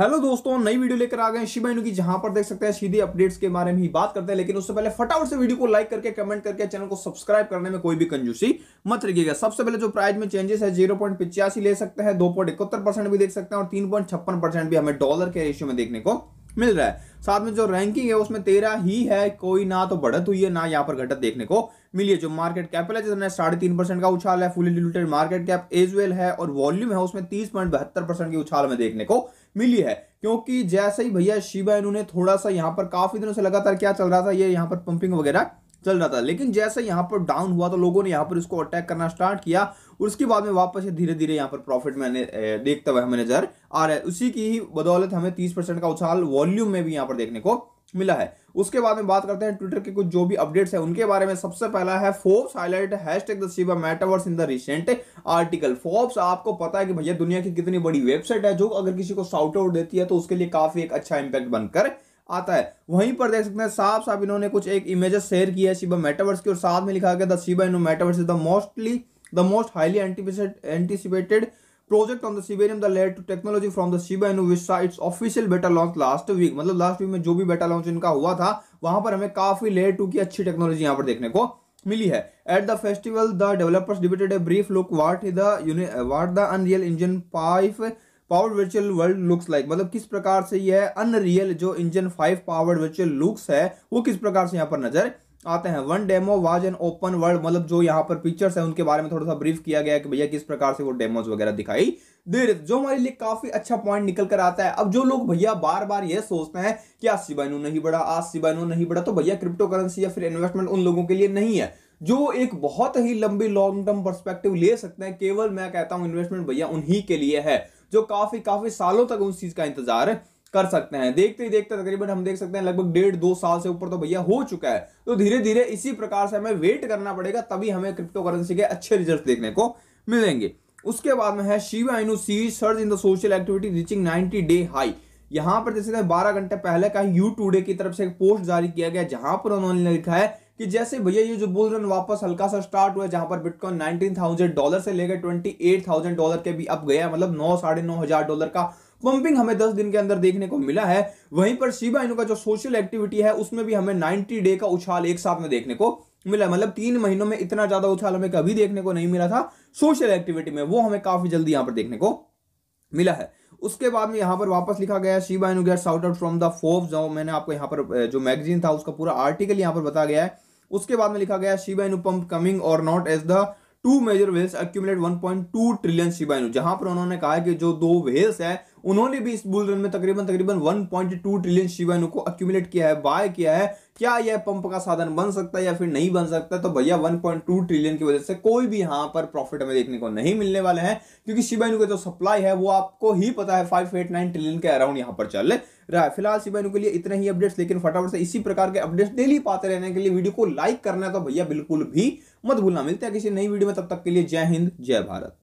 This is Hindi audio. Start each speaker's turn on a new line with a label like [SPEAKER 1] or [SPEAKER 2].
[SPEAKER 1] हेलो दोस्तों नई वीडियो लेकर आ गए शिवा की जहां पर देख सकते हैं सीधे अपडेट्स के बारे में ही बात करते हैं लेकिन उससे पहले फटाफट से वीडियो को लाइक करके कमेंट करके चैनल को सब्सक्राइब करने में कोई भी कंजूसी मत रखिएगा सबसे पहले जो प्राइस में चेंजेस है जीरो पॉइंट पिचासी ले सकते हैं दो पॉइंट इकहत्तर परसेंट भी देख सकते हैं और तीन पॉइंट छप्पन परसेंट भी हमें डॉलर के रेशियो में देखने को मिल रहा है साथ में जो रैंकिंग है उसमें तेरह ही है कोई ना तो बढ़त हुई है ना यहाँ पर घटत देखने को मिली है जो मार्केट कैपिटल है जिसने साढ़े तीन परसेंट का उछाल है fully diluted market cap as well है और वॉल्यूम है उसमें तीस पॉइंट बहत्तर परसेंट की उछाल में देखने को मिली है क्योंकि जैसे ही भैया शिवा इन्होंने थोड़ा सा यहाँ पर काफी दिनों से लगातार क्या चल रहा था ये यहाँ पर पंपिंग वगैरह चल रहा था लेकिन जैसे यहाँ पर डाउन हुआ तो लोगों ने यहाँ पर इसको अटैक करना स्टार्ट किया उसके बाद में वापस धीरे धीरे यहाँ पर प्रॉफिट मैंने देखता हुआ हमें नजर आ रहा है उसी की ही बदौलत हमें तीस परसेंट का उछाल वॉल्यूम में भी यहाँ पर देखने को मिला है उसके बाद में बात करते हैं ट्विटर के कुछ जो भी अपडेट्स है उनके बारे में सबसे पहला है Forbes highlight hashtag the Shiba metaverse in the recent article Forbes आपको पता है कि भैया दुनिया की कितनी बड़ी वेबसाइट है जो अगर किसी को साउट आउट देती है तो उसके लिए काफी एक अच्छा इंपैक्ट बनकर आता है वहीं पर देख सकते हैं साफ साफ इन्होंने कुछ एक इमेजेस शेयर किया है शिबा मेटावर्स की और साथ में लिखा गया the Shiba metaverse is the mostly the most highly anticipated project on the Shibarium the late to technology from the Shiba Innovista its official beta launch last week मतलब लास्ट वीक में जो भी बेटा लॉन्च इनका हुआ था वहां पर हमें काफी लेट टू की अच्छी टेक्नोलॉजी यहाँ पर देखने को मिली है at the festival the developers debated a brief look what the what the unreal engine five powered virtual world looks like मतलब किस प्रकार से यह अनरियल जो engine five powered virtual looks है वो किस प्रकार से यहाँ पर नजर आते हैं one demo was an open world मतलब जो यहाँ पर पिक्चर्स है उनके बारे में थोड़ा सा ब्रीफ किया गया कि भैया किस प्रकार से वो डेमोज वगैरह दिखाई दे रहे जो हमारे लिए काफी अच्छा पॉइंट निकल कर आता है अब जो लोग भैया बार बार ये सोचते हैं कि आज सिबाइनो नहीं बढ़ा आज सिबाइनो नहीं बढ़ा तो भैया क्रिप्टो करेंसी या फिर इन्वेस्टमेंट उन लोगों के लिए नहीं है जो एक बहुत ही लंबी लॉन्ग टर्म परस्पेक्टिव ले सकते हैं केवल मैं कहता हूं इन्वेस्टमेंट भैया उन्हीं के लिए है जो काफी काफी सालों तक उस चीज का इंतजार है कर सकते हैं देखते ही देखते तकरीबन हम देख सकते हैं लगभग डेढ़ दो साल से ऊपर तो भैया हो चुका है तो धीरे धीरे इसी प्रकार से हमें वेट करना पड़ेगा तभी हमें क्रिप्टो करेंसी के अच्छे रिजल्ट देखने को मिलेंगे उसके बाद में है Shiba Inu sees surge in the social activity reaching ninety day high यहां पर जैसे बारह घंटे पहले का यू टूडे की तरफ से एक पोस्ट जारी किया गया जहां पर उन्होंने लिखा है कि जैसे भैया ये जो बुल रन वापस हल्का सा स्टार्ट हुआ जहां पर बिटकॉइन 19,000 डॉलर से लेकर 28,000 डॉलर के भी अब गया मतलब नौ साढ़े नौ हजार डॉलर का पंपिंग हमें दस दिन के अंदर देखने को मिला है वहीं पर शिबा इनो का जो सोशल एक्टिविटी है उसमें भी हमें नाइनटी डे का उछाल एक साथ में देखने को मिला मतलब तीन महीनों में इतना ज्यादा उछाल हमें कभी देखने को नहीं मिला था सोशल एक्टिविटी में वो हमें काफी जल्दी यहां पर देखने को मिला है उसके बाद में यहाँ पर वापस लिखा गया Shiba Inu get out out from the force जो मैंने आपको यहाँ पर जो मैगजीन था उसका पूरा आर्टिकल यहाँ पर बताया गया है उसके बाद में लिखा गया शिबा इनू पंप कमिंग और not as the two major whales one point two trillion Shiba Inu जहां पर उन्होंने कहा कि जो दो वेल्स है उन्होंने भी इस बुल रन में तकरीबन तकरीबन 1.2 ट्रिलियन शिवाइनों को अक्यूमुलेट किया है बाय किया है क्या यह पंप का साधन बन सकता है या फिर नहीं बन सकता तो भैया 1.2 ट्रिलियन की वजह से कोई भी यहां पर प्रॉफिट हमें देखने को नहीं मिलने वाले हैं क्योंकि शिवाइनू का जो सप्लाई है वो आपको ही पता है फाइव ट्रिलियन के अराउंड यहां पर चल रहा है फिलहाल शिवाइनू के लिए इतना ही अपडेट्स लेकिन फटाफट से इसी प्रकार के अपडेट्स डेली पाते रहने के लिए वीडियो को लाइक करना तो भैया बिल्कुल भी मत भूलना मिलता है किसी नई वीडियो में तब तक के लिए जय हिंद जय भारत